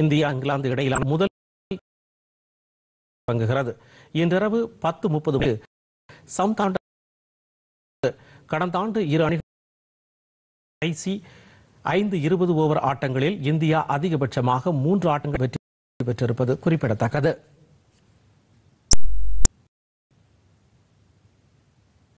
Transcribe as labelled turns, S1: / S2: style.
S1: India England இடையிலான முதல் தொடங்குகிறது இன்றிரவு பத்து முப்பது சவுத்தாண்டு கடந்த ஆண்டு இரு அணிகள் ஐந்து இருபது ஓவர் ஆட்டங்களில் இந்தியா அதிகபட்சமாக மூன்று ஆட்டங்கள் வெற்றி பெற்றிருப்பது குறிப்பிடத்தக்கது